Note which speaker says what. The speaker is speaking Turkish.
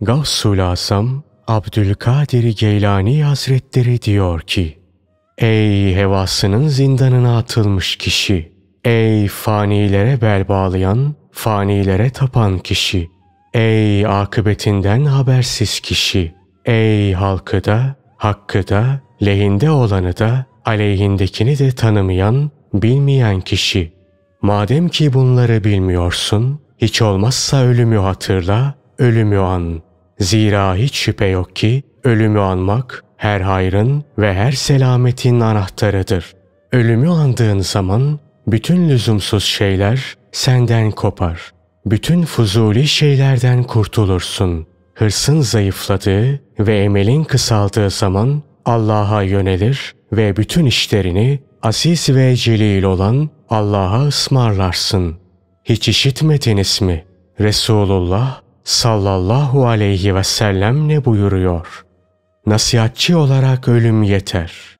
Speaker 1: Gavsul Asam Abdülkadir Geylani Hazretleri diyor ki, Ey hevasının zindanına atılmış kişi! Ey fanilere bel bağlayan, fanilere tapan kişi! Ey akıbetinden habersiz kişi! Ey halkı da, hakkı da, lehinde olanı da, aleyhindekini de tanımayan, bilmeyen kişi! Madem ki bunları bilmiyorsun, hiç olmazsa ölümü hatırla, ölümü an. Zira hiç şüphe yok ki ölümü anmak her hayrın ve her selametin anahtarıdır. Ölümü andığın zaman bütün lüzumsuz şeyler senden kopar. Bütün fuzuli şeylerden kurtulursun. Hırsın zayıfladığı ve emelin kısaldığı zaman Allah'a yönelir ve bütün işlerini asis ve celil olan Allah'a ısmarlarsın. Hiç işitmediniz mi? Resulullah sallallahu aleyhi ve sellem ne buyuruyor? Nasihatçi olarak ölüm yeter.